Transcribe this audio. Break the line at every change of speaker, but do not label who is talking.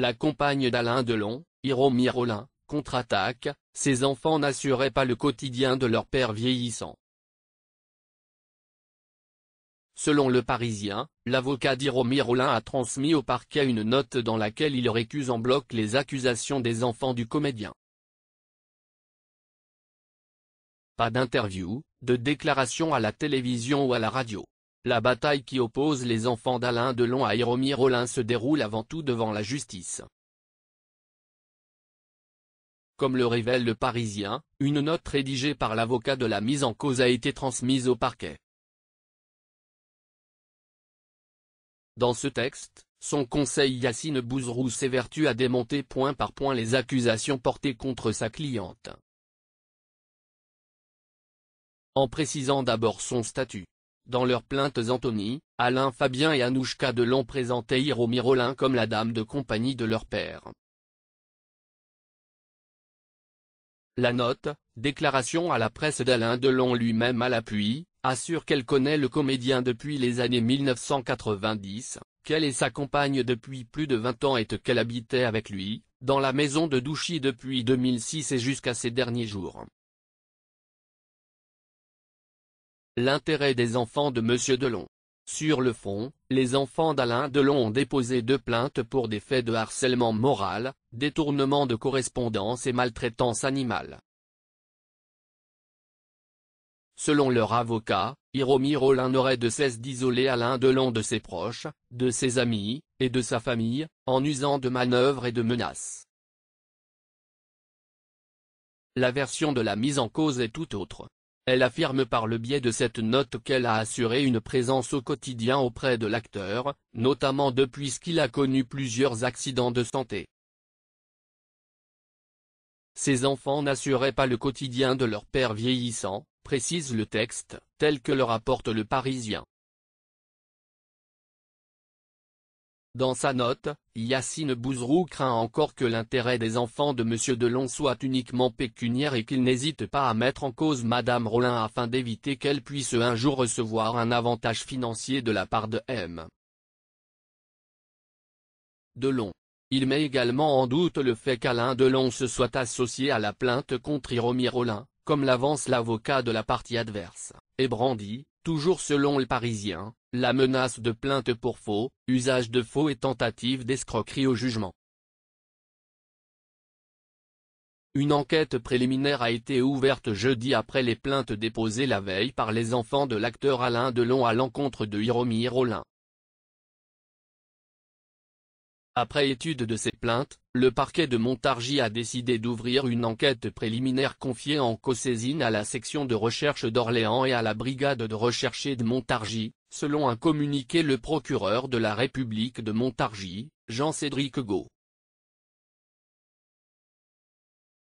La compagne d'Alain Delon, Hiromi Rollin, contre-attaque, ses enfants n'assuraient pas le quotidien de leur père vieillissant. Selon le Parisien, l'avocat d'Hiromi Rollin a transmis au parquet une note dans laquelle il récuse en bloc les accusations des enfants du comédien. Pas d'interview, de déclaration à la télévision ou à la radio. La bataille qui oppose les enfants d'Alain Delon à Hiromi Rollin se déroule avant tout devant la justice. Comme le révèle le Parisien, une note rédigée par l'avocat de la mise en cause a été transmise au parquet. Dans ce texte, son conseil Yacine Bouzrou s'évertue à démonter point par point les accusations portées contre sa cliente. En précisant d'abord son statut, dans leurs plaintes Anthony, Alain Fabien et Anouchka Delon présentaient Hiromi Rollin comme la dame de compagnie de leur père. La note, déclaration à la presse d'Alain Delon lui-même à l'appui, assure qu'elle connaît le comédien depuis les années 1990, qu'elle est sa compagne depuis plus de 20 ans et qu'elle habitait avec lui, dans la maison de Douchy depuis 2006 et jusqu'à ses derniers jours. L'intérêt des enfants de M. Delon. Sur le fond, les enfants d'Alain Delon ont déposé deux plaintes pour des faits de harcèlement moral, détournement de correspondance et maltraitance animale. Selon leur avocat, Hiromi Rollin aurait de cesse d'isoler Alain Delon de ses proches, de ses amis, et de sa famille, en usant de manœuvres et de menaces. La version de la mise en cause est toute autre. Elle affirme par le biais de cette note qu'elle a assuré une présence au quotidien auprès de l'acteur, notamment depuis qu'il a connu plusieurs accidents de santé. Ses enfants n'assuraient pas le quotidien de leur père vieillissant, précise le texte, tel que le rapporte le Parisien. Dans sa note, Yacine Bouzrou craint encore que l'intérêt des enfants de M. Delon soit uniquement pécuniaire et qu'il n'hésite pas à mettre en cause Mme Rollin afin d'éviter qu'elle puisse un jour recevoir un avantage financier de la part de M. Delon. Il met également en doute le fait qu'Alain Delon se soit associé à la plainte contre Iromi Rollin, comme l'avance l'avocat de la partie adverse, et brandit, Toujours selon le Parisien, la menace de plainte pour faux, usage de faux et tentative d'escroquerie au jugement. Une enquête préliminaire a été ouverte jeudi après les plaintes déposées la veille par les enfants de l'acteur Alain Delon à l'encontre de Hiromi Rollin, après étude de ces plaintes, le parquet de Montargis a décidé d'ouvrir une enquête préliminaire confiée en co à la section de recherche d'Orléans et à la brigade de recherche de Montargis, selon un communiqué le procureur de la République de Montargis, Jean-Cédric Gault.